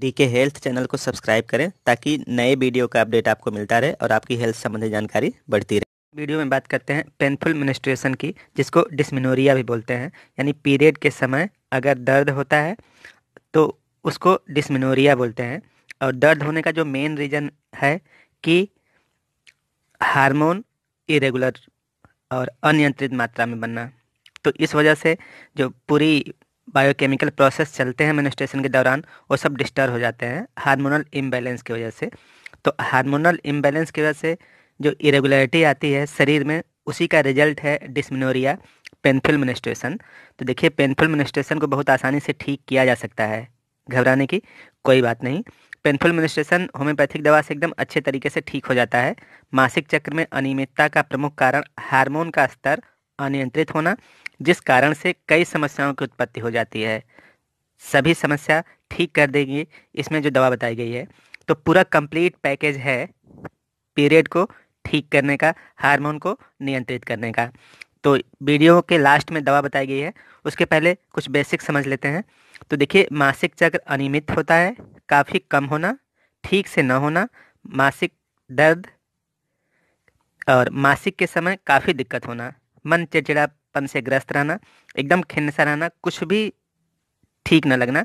D के health channel को subscribe करें ताकि नए वीडियो का अपडेट आपको मिलता रहे और आपकी हेल्थ संबंधी जानकारी बढ़ती रहे वीडियो में बात करते हैं पेनफुल मिनिस्ट्रेशन की जिसको डिस्मिनोरिया भी बोलते हैं यानी पीरियड के समय अगर दर्द होता है तो उसको डिस्मिनोरिया बोलते हैं और दर्द होने का जो मेन रीज़न है कि हार्मोन इरेगुलर और अनियंत्रित मात्रा में बनना तो इस वजह से जो पूरी बायोकेमिकल प्रोसेस चलते हैं मेनिस्ट्रेशन के दौरान वो सब डिस्टर्ब हो जाते हैं हार्मोनल इम्बैलेंस की वजह से तो हार्मोनल इम्बैलेंस की वजह से जो इरेगुलरिटी आती है शरीर में उसी का रिजल्ट है डिसमिनोरिया पेनफुल मिनिस्ट्रेशन तो देखिए पेनफुल मिनिस्ट्रेशन को बहुत आसानी से ठीक किया जा सकता है घबराने की कोई बात नहीं पेनफुल मिनिस्ट्रेशन होम्योपैथिक दवा से एकदम अच्छे तरीके से ठीक हो जाता है मासिक चक्र में अनियमितता का प्रमुख कारण हार्मोन का स्तर अनियंत्रित होना जिस कारण से कई समस्याओं की उत्पत्ति हो जाती है सभी समस्या ठीक कर देंगे इसमें जो दवा बताई गई है तो पूरा कंप्लीट पैकेज है पीरियड को ठीक करने का हार्मोन को नियंत्रित करने का तो वीडियो के लास्ट में दवा बताई गई है उसके पहले कुछ बेसिक समझ लेते हैं तो देखिए मासिक चक्र अनियमित होता है काफ़ी कम होना ठीक से न होना मासिक दर्द और मासिक के समय काफ़ी दिक्कत होना मन चिड़चिड़ापन से ग्रस्त रहना एकदम खिन्न रहना कुछ भी ठीक ना लगना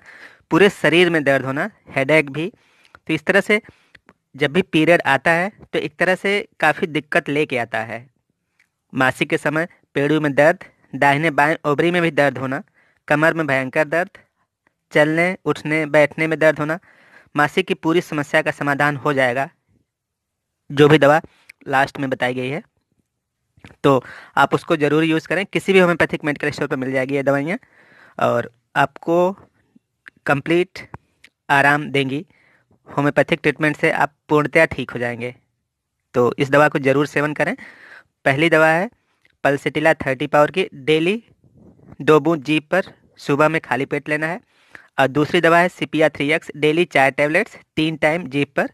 पूरे शरीर में दर्द होना हेडेक भी तो इस तरह से जब भी पीरियड आता है तो एक तरह से काफ़ी दिक्कत लेके आता है मासिक के समय पेड़ों में दर्द दाहिने बाएं ओबरी में भी दर्द होना कमर में भयंकर दर्द चलने उठने बैठने में दर्द होना मासिक की पूरी समस्या का समाधान हो जाएगा जो भी दवा लास्ट में बताई गई है तो आप उसको ज़रूर यूज़ करें किसी भी होम्योपैथिक मेडिकल स्टोर पर मिल जाएगी ये दवाइयाँ और आपको कंप्लीट आराम देंगी होम्योपैथिक ट्रीटमेंट से आप पूर्णतया ठीक हो जाएंगे तो इस दवा को ज़रूर सेवन करें पहली दवा है पल्सिटिला थर्टी पावर की डेली दो बूंद जीप पर सुबह में खाली पेट लेना है और दूसरी दवा है सीपिया थ्री एक्स डेली चार टैबलेट्स तीन टाइम जीप पर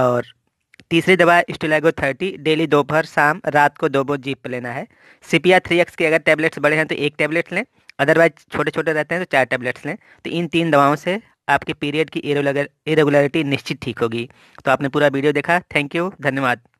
और तीसरी दवा है थर्टी डेली दोपहर शाम रात को दो बोझ जीप लेना है सीपिया थ्री एक्स के अगर टैबलेट्स बड़े हैं तो एक टैबलेट लें अदरवाइज छोटे छोटे रहते हैं तो चार टैबलेट्स लें तो इन तीन दवाओं से आपके पीरियड की इरेगुलरिटी निश्चित ठीक होगी तो आपने पूरा वीडियो देखा थैंक यू धन्यवाद